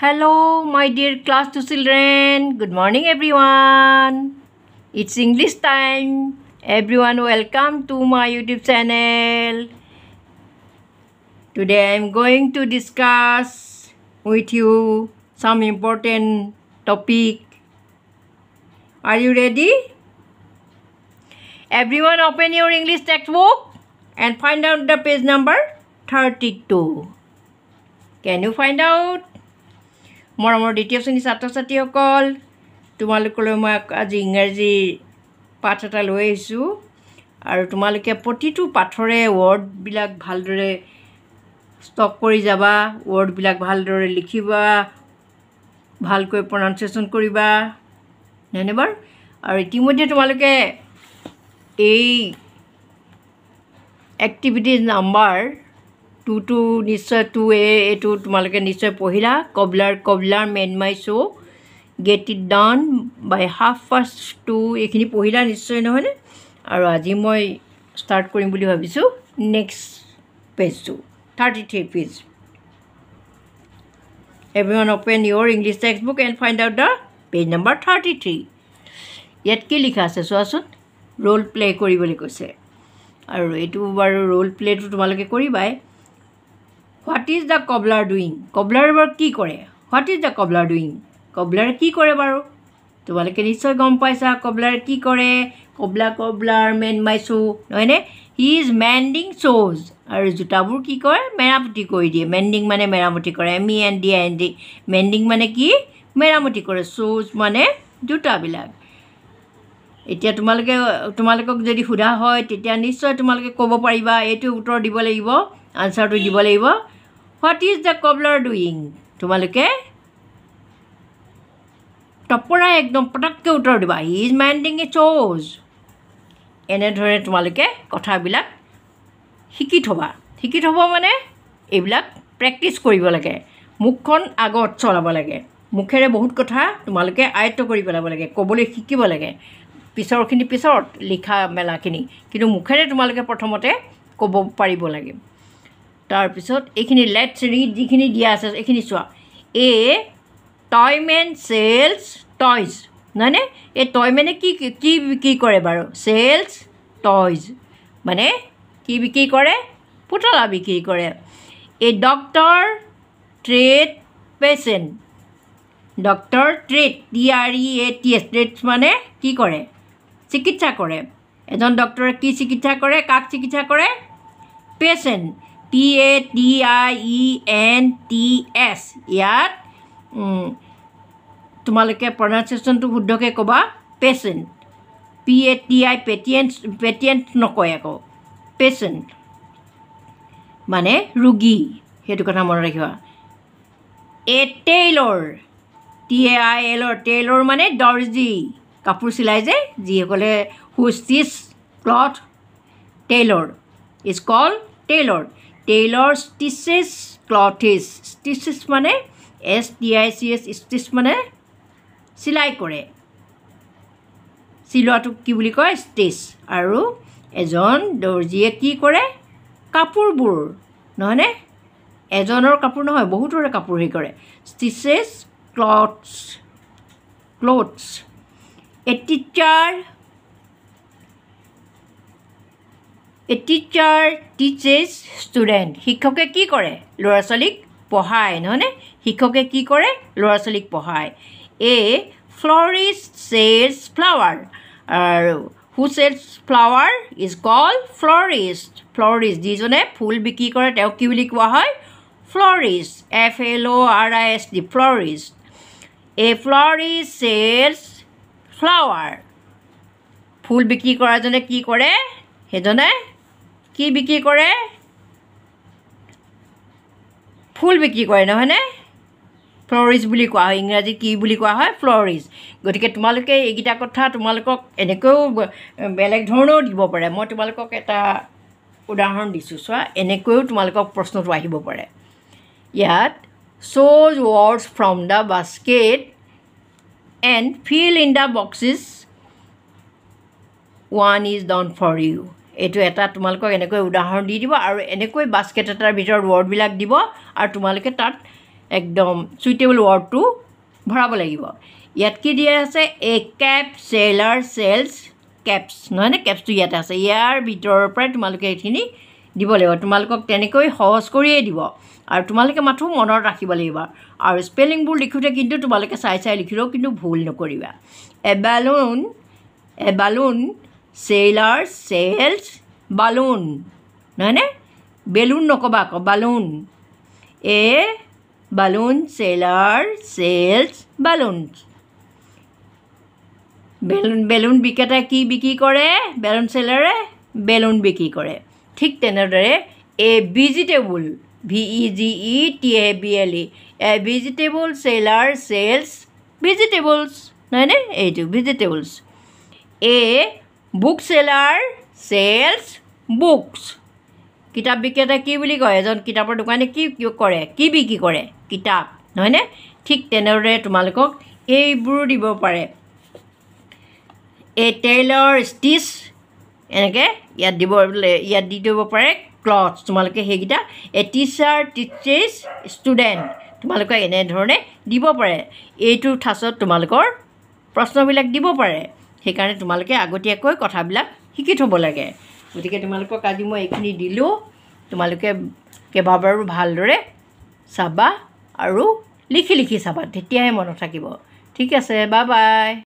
Hello, my dear class two children. Good morning, everyone. It's English time. Everyone, welcome to my YouTube channel. Today, I'm going to discuss with you some important topic. Are you ready? Everyone, open your English textbook and find out the page number 32. Can you find out? মৰমৰ দ্বিতীয় শ্ৰেণীৰ ছাত্ৰ ছাত্ৰীসকল তোমালোকলৈ মই আজি ইংৰাজী পাঠ এটা লৈ আহিছোঁ আৰু তোমালোকে প্ৰতিটো পাঠৰে ৱৰ্ডবিলাক ভালদৰে ষ্টক কৰি যাবা ৱৰ্ডবিলাক ভালদৰে লিখিবা ভালকৈ প্ৰনাউঞ্চিয়েশ্যন কৰিবা হয়নে বাৰু আৰু ইতিমধ্যে তোমালোকে এই এক্টিভিটিজ নাম্বাৰ টু টু নিশ্চয় টু এ এইটো তোমালোকে নিশ্চয় পঢ়িলা কবলাৰ কবলাৰ মেন মাই শ্ব' get it done by half first two এইখিনি পঢ়িলা নিশ্চয় নহয়নে আৰু আজি মই ষ্টাৰ্ট কৰিম বুলি ভাবিছোঁ নেক্সট পেজটো thirty three page every one open your English textbook and find out the page number thirty three ইয়াত কি লিখা আছে চোৱাচোন ৰ'ল প্লে কৰিবলৈ কৈছে আৰু এইটো বাৰু ৰ'ল প্লে'টো তোমালোকে কৰিবাই what is the cobbler doing cobbler বাৰু কি কৰে what is the cobbler doing কবলাৰে কি কৰে বাৰু তোমালোকে নিশ্চয় গম পাইছা কবলাৰে কি কৰে কবলা কবলাৰ মেন মাই শ্ব' নহয়নে হি ইজ মেণ্ডিং শ্ব'জ আৰু জোতাবোৰ কি কৰে মেৰামতি কৰি দিয়ে মেণ্ডিং মানে মেৰামতি কৰে M E N D N D mending মানে কি মেৰামতি কৰে শ্ব'জ মানে জোতাবিলাক এতিয়া তোমালোকে তোমালোকক যদি সোধা হয় তেতিয়া নিশ্চয় তোমালোকে ক'ব পাৰিবা এইটো উত্তৰ দিব লাগিব আনচাৰটো দিব লাগিব what is the cobbler doing তোমালোকে টপৰাই একদম পটককৈ উত্তৰ দিবা হি ইজ মাইণ্ডিং এ চ'জ এনেদৰে তোমালোকে কথাবিলাক শিকি থ'বা শিকি থ'ব মানে এইবিলাক প্ৰেক্টিচ কৰিব লাগে মুখখন আগত চলাব লাগে মুখেৰে বহুত কথা তোমালোকে আয়ত্ব কৰি পেলাব লাগে ক'বলৈ শিকিব লাগে পিছৰখিনি পিছত লিখা মেলাখিনি কিন্তু মুখেৰে তোমালোকে প্ৰথমতে ক'ব পাৰিব লাগে তাৰপিছত এইখিনি লেটছ ৰিড যিখিনি দিয়া আছে এইখিনি চোৱা এ টয়মেন চেলছ টয়জ নহয়নে এই টয়মেনে কি কি বিক্ৰী কৰে বাৰু চেলছ টয়জ মানে কি বিক্ৰী কৰে পুতলা বিক্ৰী কৰে এই doctor treats patient doctor treats T R E A T S treats মানে কি কৰে চিকিৎসা কৰে এজন ডক্টৰে কি চিকিৎসা কৰে কাক চিকিৎসা কৰে patient T A T I E N T S ইয়াত তোমালোকে প্ৰনাউঞ্চিয়েশ্যনটো শুদ্ধকৈ ক'বা patient P A T I patient patient নকয় আকৌ পেচেণ্ট মানে ৰোগী সেইটো কথা মনত ৰাখিবা এ টেইলৰ টি এ আই এলৰ টেইলৰ মানে দৰ্জি কাপোৰ চিলাই যে যিসকলে stitches cloth tailor is call tailor tailor stitches clothes stitches মানে S T I C S stitch মানে চিলাই কৰে চিলোৱাটোক কি বুলি কয় ষ্টিচ আৰু এজন দৰ্জীয়ে কি কৰে কাপোৰবোৰ নহয়নে এজনৰ কাপোৰ নহয় বহুতৰে কাপোৰ হেৰি কৰে stitches clothes clothes a teacher a teacher teaches student শিক্ষকে কি কৰে ল'ৰা ছোৱালীক পঢ়ায় নহয়নে শিক্ষকে কি কৰে ল'ৰা ছোৱালীক পঢ়ায় এ ফ্লৰিষ্ট চেজ ফ্লাৱাৰ আৰু হু চেজ ফ্লাৱাৰ ইজ কল ফ্লৰিষ্ট ফ্লৰিষ্ট যিজনে ফুল বিক্ৰী কৰে তেওঁক কি বুলি কোৱা হয় florist F L O' R I S D florist a florist চেজ ফ্লাৱাৰ ফুল বিক্ৰী কৰাজনে কি কৰে সেইজনে কি বিক্ৰী কৰে ফুল বিক্ৰী কৰে নহয়নে ফ্লৰিজ বুলি কোৱা হয় ইংৰাজীত কি বুলি কোৱা হয় ফ্লৰিজ গতিকে তোমালোকে এইকেইটা কথা তোমালোকক এনেকৈও বেলেগ ধৰণেও দিব পাৰে মই তোমালোকক এটা উদাহৰণ দিছোঁ চোৱা এনেকৈও তোমালোকক প্ৰশ্নটো আহিব পাৰে ইয়াত choose words from the basket and fill in the boxes one is done for you এইটো এটা তোমালোকক এনেকৈ উদাহৰণ দি দিব আৰু এনেকৈ বাস্কেট এটাৰ ভিতৰত ৱৰ্ডবিলাক দিব আৰু তোমালোকে তাত একদম চুইটেবল ৱৰ্ডটো ভৰাব লাগিব ইয়াত কি দিয়া আছে a cap seller sells caps নহয়নে কেপছটো ইয়াতে আছে ইয়াৰ ভিতৰৰ পৰাই তোমালোকে এইখিনি দিব লাগিব তোমালোকক তেনেকৈ সহজ কৰিয়েই দিব আৰু তোমালোকে মাথো মনত ৰাখিব লাগিব আৰু স্পেলিংবোৰ লিখোঁতে কিন্তু তোমালোকে চাই চাই লিখি লিখিলেও কিন্তু ভুল নকৰিবা a a balloon sailor sails balloon নহয়নে বেলুন নক'বা আকৌ balloon a balloon seller sells balloon balloon balloon বিক্ৰেতাই কি বিক্ৰী কৰে বেলুন সেলারে বেলুন বিক্ৰী কৰে ঠিক তেনেদৰে a vegetable V E G E T A B L E a vegetable seller sells vegetables নহয়নে এইটো vegetables a book seller sells books কিতাপ বিক্ৰেতাই কি বুলি কয় এজন কিতাপৰ দোকানী কি কৰে কি বিক্ৰী কৰে কিতাপ নহয়নে ঠিক তেনেদৰে তোমালোকক এইবোৰ দিব পাৰে এই টেইলৰ ষ্টিচ এনেকৈ ইয়াত দিব ইয়াত দি দিব পাৰে ক্লথছ তোমালোকে সেইকেইটা এ টিচাৰ টিচাৰ্ছ ষ্টুডেণ্ট তোমালোকে এনেধৰণে দিব পাৰে এইটো থাচত তোমালোকৰ প্ৰশ্নবিলাক দিব পাৰে সেইকাৰণে তোমালোকে আগতীয়াকৈ কথাবিলাক শিকি থ'ব লাগে গতিকে তোমালোকক আজি মই এইখিনি দিলোঁ তোমালোকে কেইবাবাৰো ভালদৰে চাবা আৰু লিখি লিখি চাবা তেতিয়াহে মনত থাকিব ঠিক আছে বাই বাই